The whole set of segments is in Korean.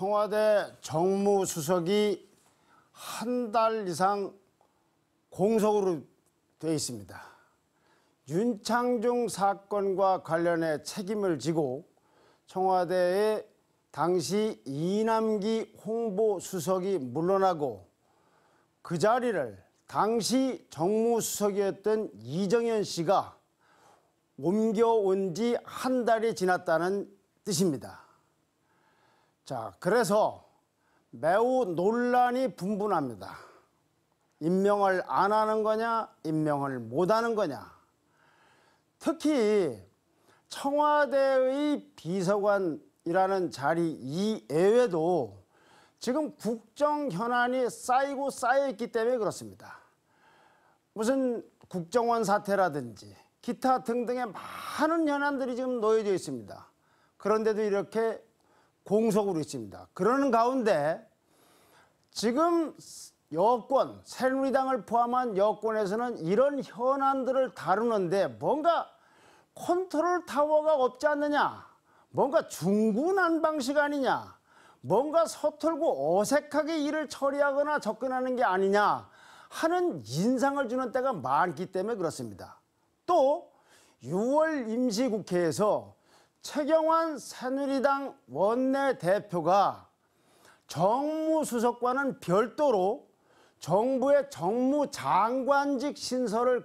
청와대 정무수석이 한 달 이상 공석으로 되어 있습니다. 윤창중 사건과 관련해 책임을 지고 청와대의 당시 이남기 홍보수석이 물러나고 그 자리를 당시 정무수석이었던 이정현 씨가 옮겨온 지 한 달이 지났다는 뜻입니다. 자, 그래서 매우 논란이 분분합니다. 임명을 안 하는 거냐, 임명을 못 하는 거냐. 특히 청와대의 비서관이라는 자리 이외에도 지금 국정 현안이 쌓이고 쌓여있기 때문에 그렇습니다. 무슨 국정원 사태라든지 기타 등등의 많은 현안들이 지금 놓여져 있습니다. 그런데도 이렇게 공석으로 있습니다. 그러는 가운데 지금 여권, 새누리당을 포함한 여권에서는 이런 현안들을 다루는데 뭔가 컨트롤 타워가 없지 않느냐, 뭔가 중구난 방식 아니냐, 뭔가 서툴고 어색하게 일을 처리하거나 접근하는 게 아니냐 하는 인상을 주는 때가 많기 때문에 그렇습니다. 또 6월 임시국회에서 최경환 새누리당 원내대표가 정무수석과는 별도로 정부의 정무장관직 신설을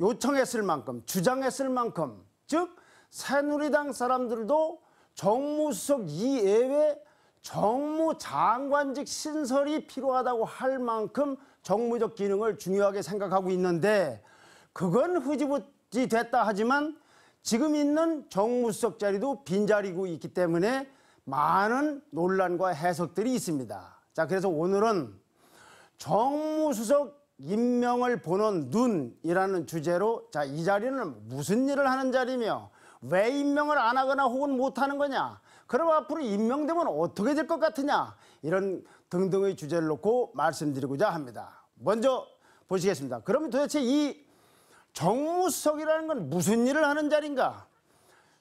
요청했을 만큼 주장했을 만큼 즉 새누리당 사람들도 정무수석 이외에 정무장관직 신설이 필요하다고 할 만큼 정무적 기능을 중요하게 생각하고 있는데 그건 흐지부지 됐다 하지만 지금 있는 정무수석 자리도 빈자리고 있기 때문에 많은 논란과 해석들이 있습니다. 자, 그래서 오늘은 정무수석 임명을 보는 눈이라는 주제로 자, 이 자리는 무슨 일을 하는 자리며 왜 임명을 안 하거나 혹은 못 하는 거냐? 그럼 앞으로 임명되면 어떻게 될 것 같으냐? 이런 등등의 주제를 놓고 말씀드리고자 합니다. 먼저 보시겠습니다. 그러면 도대체 이 정무수석이라는 건 무슨 일을 하는 자리인가?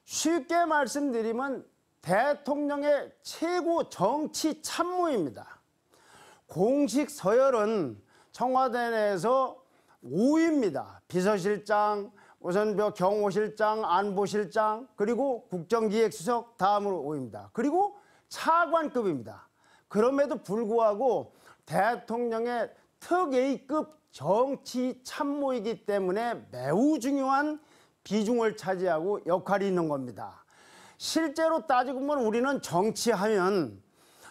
쉽게 말씀드리면 대통령의 최고 정치 참모입니다. 공식 서열은 청와대 내에서 5위입니다. 비서실장, 우선 경호실장, 안보실장, 그리고 국정기획수석 다음으로 5위입니다. 그리고 차관급입니다. 그럼에도 불구하고 대통령의 특A급 정치 참모이기 때문에 매우 중요한 비중을 차지하고 역할이 있는 겁니다. 실제로 따지고 보면 우리는 정치하면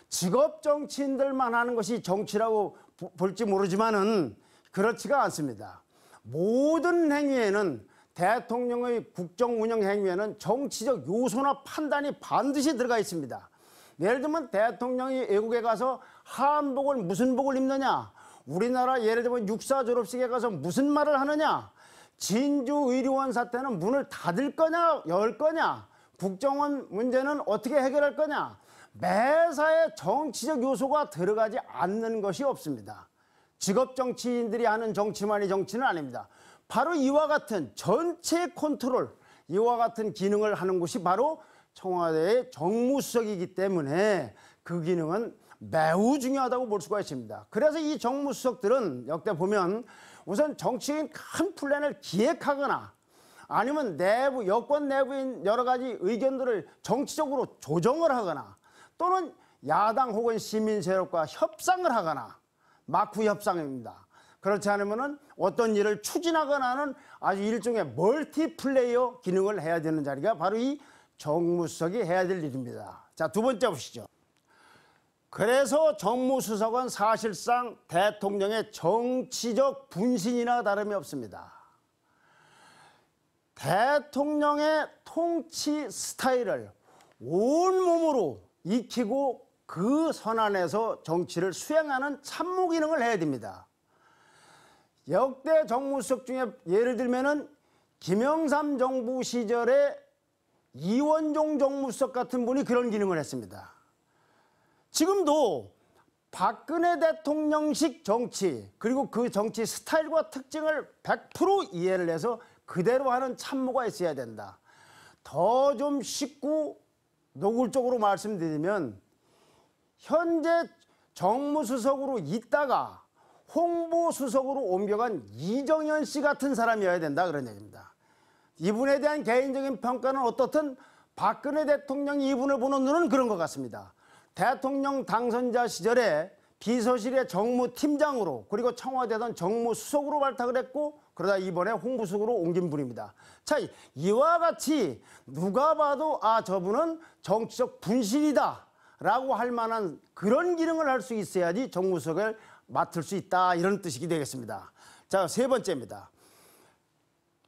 직업 정치인들만 하는 것이 정치라고 볼지 모르지만은 그렇지가 않습니다. 모든 행위에는 대통령의 국정 운영 행위에는 정치적 요소나 판단이 반드시 들어가 있습니다. 예를 들면 대통령이 외국에 가서 한복을 무슨 복을 입느냐 우리나라 예를 들면 육사 졸업식에 가서 무슨 말을 하느냐? 진주의료원 사태는 문을 닫을 거냐 열 거냐? 국정원 문제는 어떻게 해결할 거냐? 매사에 정치적 요소가 들어가지 않는 것이 없습니다. 직업 정치인들이 하는 정치만이 정치는 아닙니다. 바로 이와 같은 전체 컨트롤, 이와 같은 기능을 하는 곳이 바로 청와대의 정무수석이기 때문에 그 기능은 매우 중요하다고 볼 수가 있습니다. 그래서 이 정무수석들은 역대 보면 우선 정치인 큰 플랜을 기획하거나 아니면 내부 여권 내부인 여러 가지 의견들을 정치적으로 조정을 하거나 또는 야당 혹은 시민 세력과 협상을 하거나 마쿠 협상입니다. 그렇지 않으면 어떤 일을 추진하거나 하는 아주 일종의 멀티플레이어 기능을 해야 되는 자리가 바로 이 정무수석이 해야 될 일입니다. 자, 두 번째 보시죠. 그래서 정무수석은 사실상 대통령의 정치적 분신이나 다름이 없습니다. 대통령의 통치 스타일을 온몸으로 익히고 그 선안에서 정치를 수행하는 참모 기능을 해야 됩니다. 역대 정무수석 중에 예를 들면은 김영삼 정부 시절에 이원종 정무수석 같은 분이 그런 기능을 했습니다. 지금도 박근혜 대통령식 정치 그리고 그 정치 스타일과 특징을 100% 이해를 해서 그대로 하는 참모가 있어야 된다. 더 좀 쉽고 노골적으로 말씀드리면 현재 정무수석으로 있다가 홍보수석으로 옮겨간 이정현 씨 같은 사람이어야 된다 그런 얘기입니다. 이분에 대한 개인적인 평가는 어떻든 박근혜 대통령이 이분을 보는 눈은 그런 것 같습니다. 대통령 당선자 시절에 비서실의 정무팀장으로 그리고 청와대던 정무수석으로 발탁을 했고 그러다 이번에 홍보수석으로 옮긴 분입니다. 자 이와 같이 누가 봐도 아 저분은 정치적 분신이다 라고 할 만한 그런 기능을 할 수 있어야지 정무수석을 맡을 수 있다 이런 뜻이 되겠습니다. 자 세 번째입니다.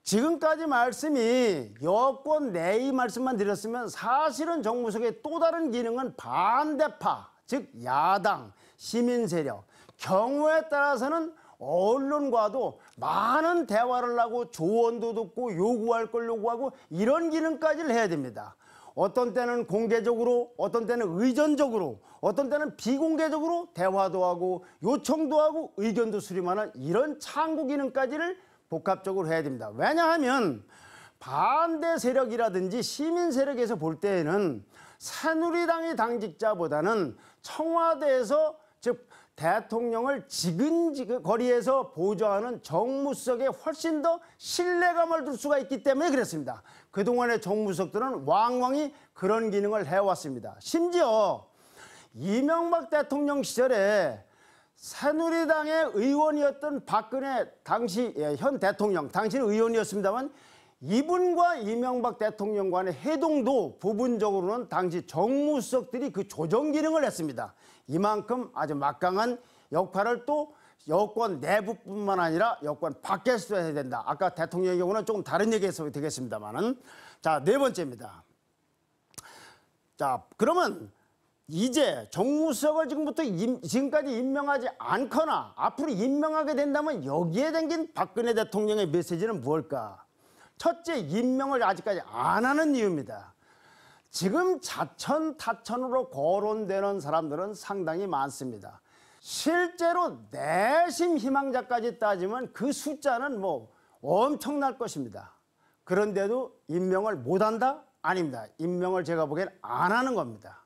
지금까지 말씀이 여권 내의 말씀만 드렸으면 사실은 정부 속의 또 다른 기능은 반대파, 즉 야당, 시민 세력, 경우에 따라서는 언론과도 많은 대화를 하고 조언도 듣고 요구할 걸 요구하고 이런 기능까지를 해야 됩니다. 어떤 때는 공개적으로, 어떤 때는 의존적으로, 어떤 때는 비공개적으로 대화도 하고 요청도 하고 의견도 수렴하는 이런 창구 기능까지를 복합적으로 해야 됩니다. 왜냐하면 반대 세력이라든지 시민 세력에서 볼 때에는 새누리당의 당직자보다는 청와대에서 즉 대통령을 지근지근 거리에서 보좌하는 정무석에 훨씬 더 신뢰감을 둘 수가 있기 때문에 그랬습니다. 그동안의 정무석들은 왕왕이 그런 기능을 해왔습니다. 심지어 이명박 대통령 시절에 새누리당의 의원이었던 박근혜 당시 예, 현 대통령, 당시는 의원이었습니다만 이분과 이명박 대통령 간의 해동도 부분적으로는 당시 정무수석들이 그 조정 기능을 했습니다. 이만큼 아주 막강한 역할을 또 여권 내부뿐만 아니라 여권 밖에서도 해야 된다. 아까 대통령의 경우는 조금 다른 얘기에서 되겠습니다만은 자, 네 번째입니다. 자, 그러면 이제 정무수석을 지금부터 임, 지금까지 임명하지 않거나 앞으로 임명하게 된다면 여기에 담긴 박근혜 대통령의 메시지는 뭘까? 첫째, 임명을 아직까지 안 하는 이유입니다. 지금 자천 타천으로 거론되는 사람들은 상당히 많습니다. 실제로 내심 희망자까지 따지면 그 숫자는 뭐 엄청날 것입니다. 그런데도 임명을 못한다? 아닙니다. 임명을 제가 보기엔 안 하는 겁니다.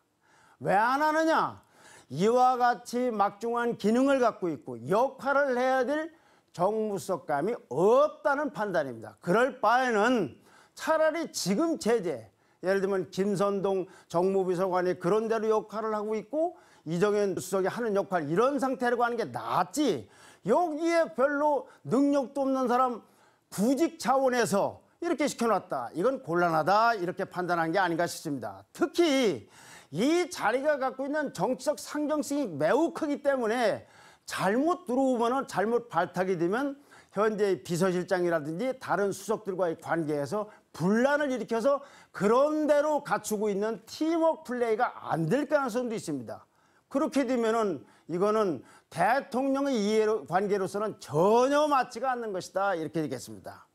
왜안 하느냐? 이와 같이 막중한 기능을 갖고 있고 역할을 해야 될 정무석감이 없다는 판단입니다. 그럴 바에는 차라리 지금 제재, 예를 들면 김선동 정무비서관이 그런 대로 역할을 하고 있고 이정현 수석이 하는 역할 이런 상태로 가는 게 낫지 여기에 별로 능력도 없는 사람 구직 차원에서 이렇게 시켜놨다. 이건 곤란하다 이렇게 판단한 게 아닌가 싶습니다. 특히 이 자리가 갖고 있는 정치적 상정성이 매우 크기 때문에 잘못 들어오면은 잘못 발탁이 되면 현재 비서실장이라든지 다른 수석들과의 관계에서 분란을 일으켜서 그런 대로 갖추고 있는 팀워크 플레이가 안 될 가능성도 있습니다. 그렇게 되면은 이거는 대통령의 이해 관계로서는 전혀 맞지가 않는 것이다 이렇게 되겠습니다.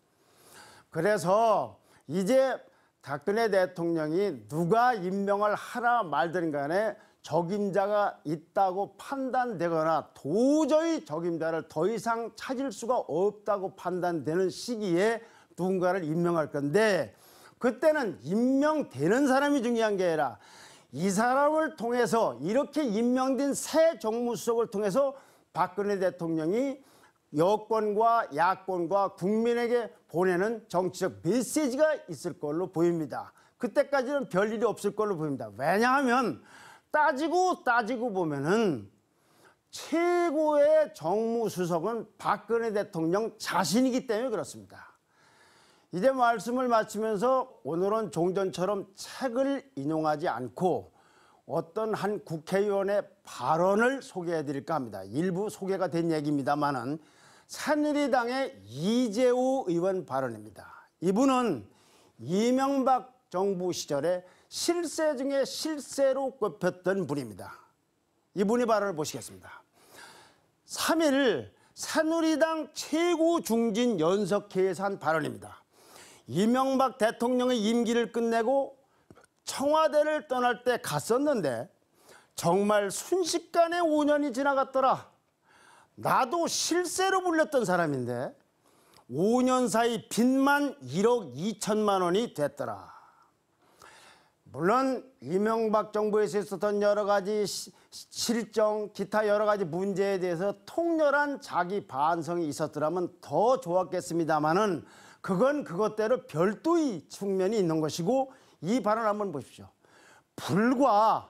그래서 이제 박근혜 대통령이 누가 임명을 하라 말든 간에 적임자가 있다고 판단되거나 도저히 적임자를 더 이상 찾을 수가 없다고 판단되는 시기에 누군가를 임명할 건데 그때는 임명되는 사람이 중요한 게 아니라 이 사람을 통해서 이렇게 임명된 새 정무수석을 통해서 박근혜 대통령이 여권과 야권과 국민에게 보내는 정치적 메시지가 있을 걸로 보입니다. 그때까지는 별일이 없을 걸로 보입니다. 왜냐하면 따지고 따지고 보면은 최고의 정무수석은 박근혜 대통령 자신이기 때문에 그렇습니다. 이제 말씀을 마치면서 오늘은 종전처럼 책을 인용하지 않고 어떤 한 국회의원의 발언을 소개해 드릴까 합니다. 일부 소개가 된 얘기입니다만은 새누리당의 이재우 의원 발언입니다. 이분은 이명박 정부 시절에 실세 중에 실세로 꼽혔던 분입니다. 이분이 발언을 보시겠습니다. 3일 새누리당 최고 중진 연석회에서 한 발언입니다. 이명박 대통령의 임기를 끝내고 청와대를 떠날 때 갔었는데 정말 순식간에 5년이 지나갔더라. 나도 실세로 불렸던 사람인데 5년 사이 빚만 1억 2천만 원이 됐더라. 물론 이명박 정부에서 있었던 여러 가지 실정, 기타 여러 가지 문제에 대해서 통렬한 자기 반성이 있었더라면 더 좋았겠습니다마는 그건 그것대로 별도의 측면이 있는 것이고 이 발언 한번 보십시오. 불과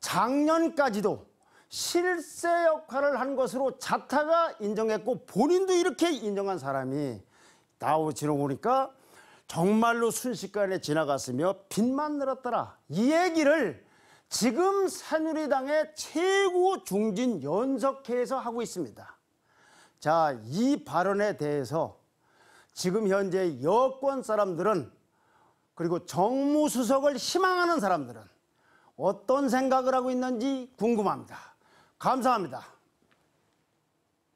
작년까지도 실세 역할을 한 것으로 자타가 인정했고 본인도 이렇게 인정한 사람이 나오 지로 보니까 정말로 순식간에 지나갔으며 빚만 늘었더라. 이 얘기를 지금 새누리당의 최고 중진 연석회에서 하고 있습니다. 자, 이 발언에 대해서 지금 현재 여권 사람들은 그리고 정무수석을 희망하는 사람들은 어떤 생각을 하고 있는지 궁금합니다. 감사합니다.